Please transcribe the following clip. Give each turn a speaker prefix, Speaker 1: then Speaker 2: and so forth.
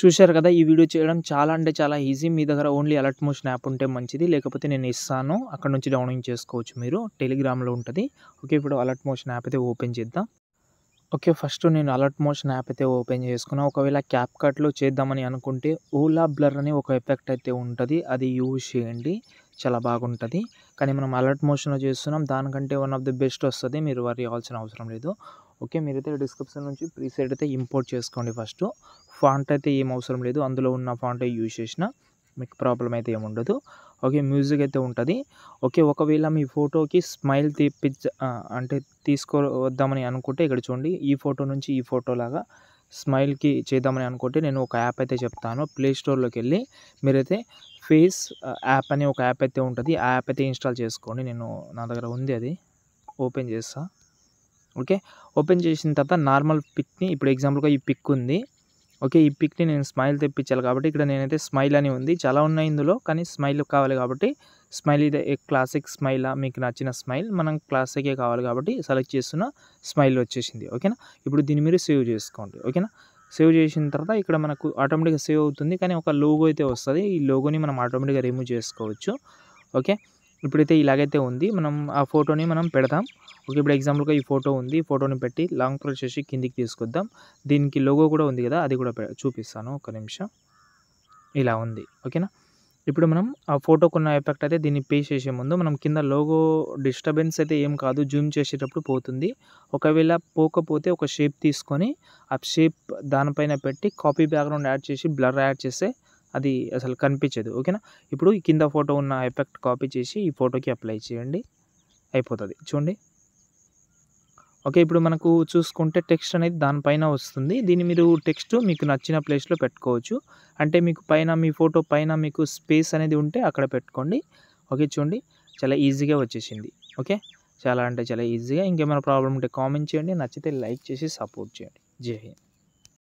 Speaker 1: చూశారు కదా ఈ వీడియో చేయడం చాలా అంటే చాలా ఈజీ మీ దగ్గర ఓన్లీ అలర్ట్ మోషన్ యాప్ ఉంటే మంచిది లేకపోతే నేను ఇస్తాను అక్కడ నుంచి డౌన్లోడ్ చేసుకోవచ్చు మీరు టెలిగ్రామ్లో ఉంటుంది ఓకే ఇప్పుడు అలర్ట్ మోషన్ యాప్ అయితే ఓపెన్ చేద్దాం ఓకే ఫస్ట్ నేను అలర్ట్ మోషన్ యాప్ అయితే ఓపెన్ చేసుకున్నా ఒకవేళ క్యాప్ కట్లో చేద్దామని అనుకుంటే ఓలా బ్లర్ అని ఒక ఎఫెక్ట్ అయితే ఉంటుంది అది యూజ్ చేయండి చాలా బాగుంటుంది కానీ మనం అలర్ట్ మోషన్లో చేస్తున్నాం దానికంటే వన్ ఆఫ్ ది బెస్ట్ వస్తుంది మీరు వరి అవసరం లేదు ఓకే మీరైతే డిస్క్రిప్షన్ నుంచి ప్రీసెట్ అయితే ఇంపోర్ట్ చేసుకోండి ఫస్ట్ ఫాంట్ అయితే ఏం అవసరం లేదు అందులో ఉన్న ఫాంట్ యూజ్ చేసిన మీకు ప్రాబ్లం అయితే ఏమి ఉండదు ఓకే మ్యూజిక్ అయితే ఉంటుంది ఓకే ఒకవేళ మీ ఫోటోకి స్మైల్ తీపిచ్చ అంటే తీసుకోవద్దామని అనుకుంటే ఇక్కడ చూడండి ఈ ఫోటో నుంచి ఈ ఫోటో లాగా స్మైల్కి చేద్దామని అనుకుంటే నేను ఒక యాప్ అయితే చెప్తాను ప్లే స్టోర్లోకి వెళ్ళి మీరైతే ఫేస్ యాప్ అనే ఒక యాప్ అయితే ఉంటుంది ఆ యాప్ అయితే ఇన్స్టాల్ చేసుకోండి నేను నా దగ్గర ఉంది అది ఓపెన్ చేస్తా ఓకే ఓపెన్ చేసిన తర్వాత నార్మల్ పిక్ని ఇప్పుడు ఎగ్జాంపుల్గా ఈ పిక్ ఉంది ఓకే ఈ పిక్ని నేను స్మైల్ తెప్పించాలి కాబట్టి ఇక్కడ నేనైతే స్మైల్ అని ఉంది చాలా ఉన్నాయి ఇందులో కానీ స్మైల్ కావాలి కాబట్టి స్మైల్ ఇది క్లాసిక్ స్మైలా మీకు నచ్చిన స్మైల్ మనం క్లాసికే కావాలి కాబట్టి సెలెక్ట్ చేస్తున్న స్మైల్ వచ్చేసింది ఓకేనా ఇప్పుడు దీని మీరు సేవ్ చేసుకోండి ఓకేనా సేవ్ చేసిన తర్వాత ఇక్కడ మనకు ఆటోమేటిక్గా సేవ్ అవుతుంది కానీ ఒక లోగో అయితే వస్తుంది ఈ లోగోని మనం ఆటోమేటిక్గా రిమూవ్ చేసుకోవచ్చు ఓకే ఇప్పుడైతే ఇలాగైతే ఉంది మనం ఆ ఫోటోని మనం పెడదాం ఓకే ఇప్పుడు ఎగ్జాంపుల్గా ఈ ఫోటో ఉంది ఈ ఫోటోని పెట్టి లాంగ్ ప్రెస్ చేసి కిందికి తీసుకొద్దాం దీనికి లోగో కూడా ఉంది కదా అది కూడా చూపిస్తాను ఒక నిమిషం ఇలా ఉంది ఓకేనా ఇప్పుడు మనం ఆ ఫోటోకున్న ఎఫెక్ట్ అయితే దీన్ని పే చేసే ముందు మనం కింద లోగో డిస్టర్బెన్స్ అయితే ఏం కాదు జూమ్ చేసేటప్పుడు పోతుంది ఒకవేళ పోకపోతే ఒక షేప్ తీసుకొని ఆ షేప్ దానిపైన పెట్టి కాపీ బ్యాక్గ్రౌండ్ యాడ్ చేసి బ్లర్ యాడ్ చేస్తే అది అసలు కనిపించదు ఓకేనా ఇప్పుడు కింద ఫోటో ఉన్న ఎఫెక్ట్ కాపీ చేసి ఈ ఫోటోకి అప్లై చేయండి అయిపోతుంది చూడండి ఓకే ఇప్పుడు మనకు చూసుకుంటే టెక్స్ట్ అనేది దానిపైన వస్తుంది దీన్ని మీరు టెక్స్ట్ మీకు నచ్చిన ప్లేస్లో పెట్టుకోవచ్చు అంటే మీకు పైన మీ ఫోటో పైన మీకు స్పేస్ అనేది ఉంటే అక్కడ పెట్టుకోండి ఓకే చూడండి చాలా ఈజీగా వచ్చేసింది ఓకే చాలా అంటే చాలా ఈజీగా ఇంకేమైనా ప్రాబ్లం ఉంటే కామెంట్ చేయండి నచ్చితే లైక్ చేసి సపోర్ట్ చేయండి జై హింద్